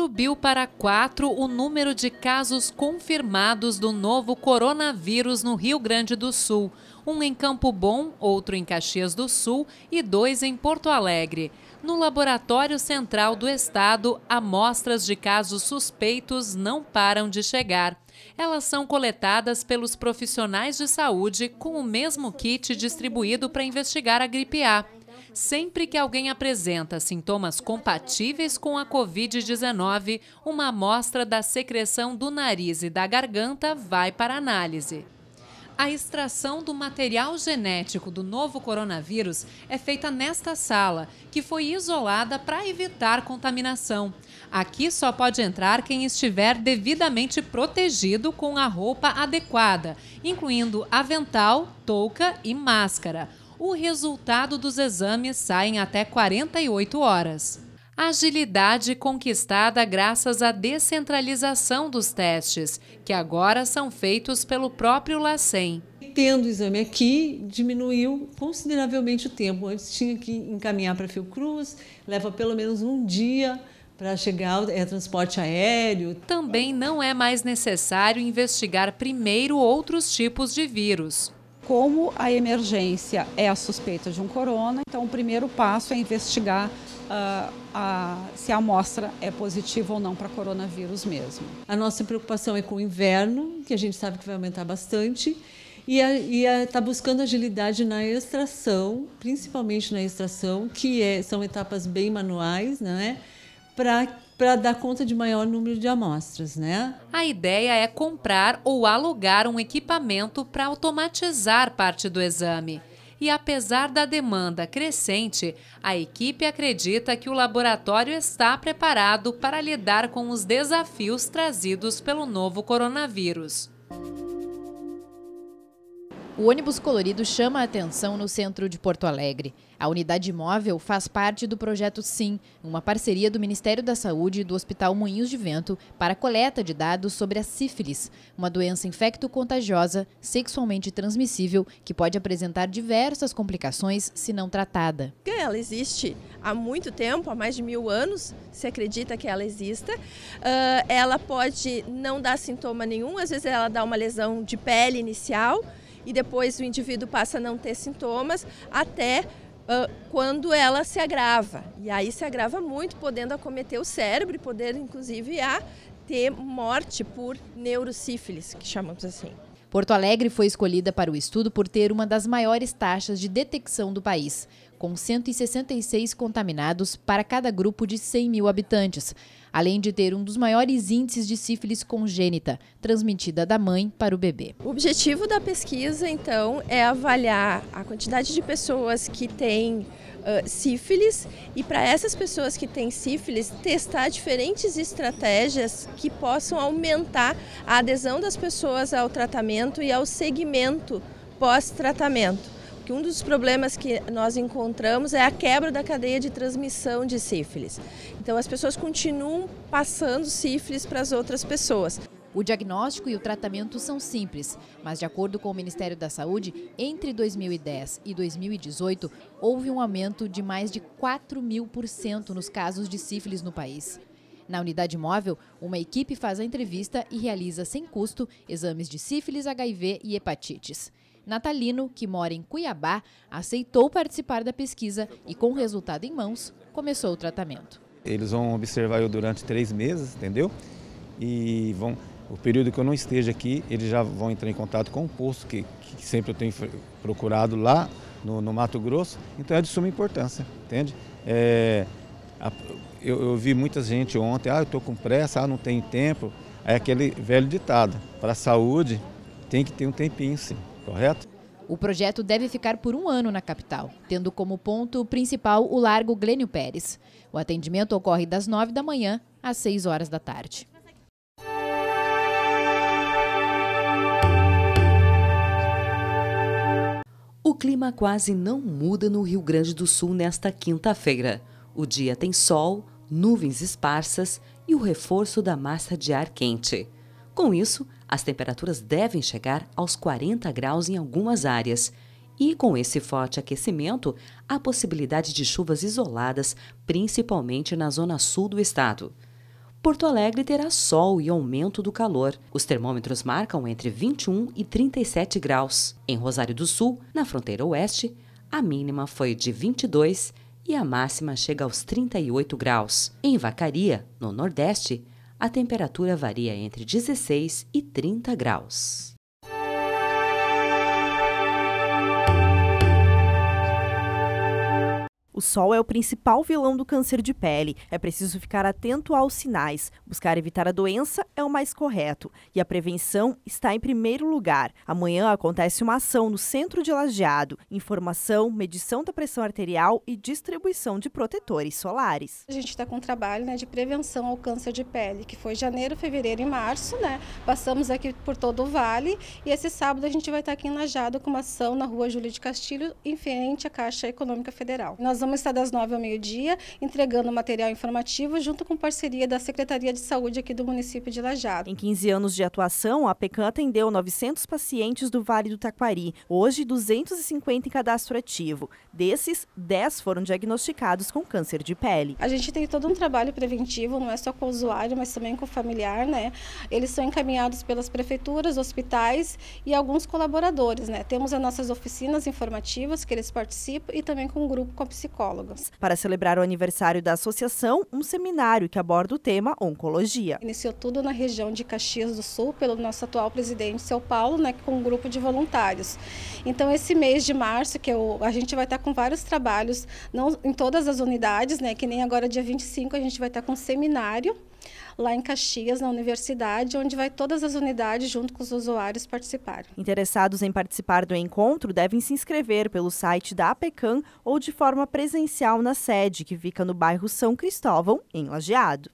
subiu para quatro o número de casos confirmados do novo coronavírus no Rio Grande do Sul: um em Campo Bom, outro em Caxias do Sul e dois em Porto Alegre. No Laboratório Central do Estado, amostras de casos suspeitos não param de chegar. Elas são coletadas pelos profissionais de saúde com o mesmo kit distribuído para investigar a gripe A. Sempre que alguém apresenta sintomas compatíveis com a Covid-19, uma amostra da secreção do nariz e da garganta vai para análise. A extração do material genético do novo coronavírus é feita nesta sala, que foi isolada para evitar contaminação. Aqui só pode entrar quem estiver devidamente protegido com a roupa adequada, incluindo avental, touca e máscara o resultado dos exames sai em até 48 horas. Agilidade conquistada graças à descentralização dos testes, que agora são feitos pelo próprio LACEN tendo o exame aqui, diminuiu consideravelmente o tempo. Antes tinha que encaminhar para Fiocruz, leva pelo menos um dia para chegar é transporte aéreo. Também não é mais necessário investigar primeiro outros tipos de vírus. Como a emergência é a suspeita de um corona, então o primeiro passo é investigar uh, a, se a amostra é positiva ou não para coronavírus mesmo. A nossa preocupação é com o inverno, que a gente sabe que vai aumentar bastante, e está buscando agilidade na extração, principalmente na extração, que é, são etapas bem manuais, né? para para dar conta de maior número de amostras, né? A ideia é comprar ou alugar um equipamento para automatizar parte do exame. E apesar da demanda crescente, a equipe acredita que o laboratório está preparado para lidar com os desafios trazidos pelo novo coronavírus. O ônibus colorido chama a atenção no centro de Porto Alegre. A unidade móvel faz parte do projeto Sim, uma parceria do Ministério da Saúde e do Hospital Moinhos de Vento para coleta de dados sobre a sífilis, uma doença infecto-contagiosa, sexualmente transmissível, que pode apresentar diversas complicações se não tratada. Ela existe há muito tempo, há mais de mil anos, se acredita que ela exista. Ah, ela pode não dar sintoma nenhum, às vezes ela dá uma lesão de pele inicial, e depois o indivíduo passa a não ter sintomas até uh, quando ela se agrava. E aí se agrava muito, podendo acometer o cérebro e poder, inclusive, a ter morte por neurosífilis, que chamamos assim. Porto Alegre foi escolhida para o estudo por ter uma das maiores taxas de detecção do país com 166 contaminados para cada grupo de 100 mil habitantes, além de ter um dos maiores índices de sífilis congênita, transmitida da mãe para o bebê. O objetivo da pesquisa, então, é avaliar a quantidade de pessoas que têm uh, sífilis e, para essas pessoas que têm sífilis, testar diferentes estratégias que possam aumentar a adesão das pessoas ao tratamento e ao segmento pós-tratamento que um dos problemas que nós encontramos é a quebra da cadeia de transmissão de sífilis. Então as pessoas continuam passando sífilis para as outras pessoas. O diagnóstico e o tratamento são simples, mas de acordo com o Ministério da Saúde, entre 2010 e 2018 houve um aumento de mais de 4 mil por cento nos casos de sífilis no país. Na unidade móvel, uma equipe faz a entrevista e realiza sem custo exames de sífilis, HIV e hepatites natalino, que mora em Cuiabá, aceitou participar da pesquisa e, com o resultado em mãos, começou o tratamento. Eles vão observar eu durante três meses, entendeu? E vão, o período que eu não esteja aqui, eles já vão entrar em contato com o posto, que, que sempre eu tenho procurado lá no, no, Mato Grosso. Então é de suma importância, entende? É, a, eu, eu, vi muita gente ontem, ah, eu estou com pressa, ah, não tenho tempo. É aquele velho ditado, para a saúde tem que ter um tempinho sim correto? O projeto deve ficar por um ano na capital, tendo como ponto principal o Largo Glênio Pérez. O atendimento ocorre das 9 da manhã às 6 horas da tarde. O clima quase não muda no Rio Grande do Sul nesta quinta-feira. O dia tem sol, nuvens esparsas e o reforço da massa de ar quente. Com isso, as temperaturas devem chegar aos 40 graus em algumas áreas. E com esse forte aquecimento, há possibilidade de chuvas isoladas, principalmente na zona sul do estado. Porto Alegre terá sol e aumento do calor. Os termômetros marcam entre 21 e 37 graus. Em Rosário do Sul, na fronteira oeste, a mínima foi de 22 e a máxima chega aos 38 graus. Em Vacaria, no nordeste, a temperatura varia entre 16 e 30 graus. O sol é o principal vilão do câncer de pele. É preciso ficar atento aos sinais. Buscar evitar a doença é o mais correto. E a prevenção está em primeiro lugar. Amanhã acontece uma ação no centro de Lajeado. Informação, medição da pressão arterial e distribuição de protetores solares. A gente está com um trabalho né, de prevenção ao câncer de pele, que foi janeiro, fevereiro e março. Né? Passamos aqui por todo o vale. E esse sábado a gente vai estar tá aqui em Lajeado com uma ação na rua Júlia de Castilho, em frente à Caixa Econômica Federal. Nós vamos Vamos estar das nove ao meio-dia entregando material informativo junto com parceria da Secretaria de Saúde aqui do município de Lajado. Em 15 anos de atuação, a PECAM atendeu 900 pacientes do Vale do Taquari, hoje 250 em cadastro ativo. Desses, 10 foram diagnosticados com câncer de pele. A gente tem todo um trabalho preventivo, não é só com o usuário, mas também com o familiar, né? Eles são encaminhados pelas prefeituras, hospitais e alguns colaboradores, né? Temos as nossas oficinas informativas que eles participam e também com o um grupo com a psicóloga para celebrar o aniversário da associação, um seminário que aborda o tema oncologia. Iniciou tudo na região de Caxias do Sul, pelo nosso atual presidente, São Paulo, né, com um grupo de voluntários. Então, esse mês de março, que eu, a gente vai estar com vários trabalhos, não em todas as unidades, né, que nem agora dia 25 a gente vai estar com um seminário lá em Caxias, na universidade, onde vai todas as unidades junto com os usuários participar. Interessados em participar do encontro devem se inscrever pelo site da APECAM ou de forma presencial presencial na sede, que fica no bairro São Cristóvão, em Lajeado.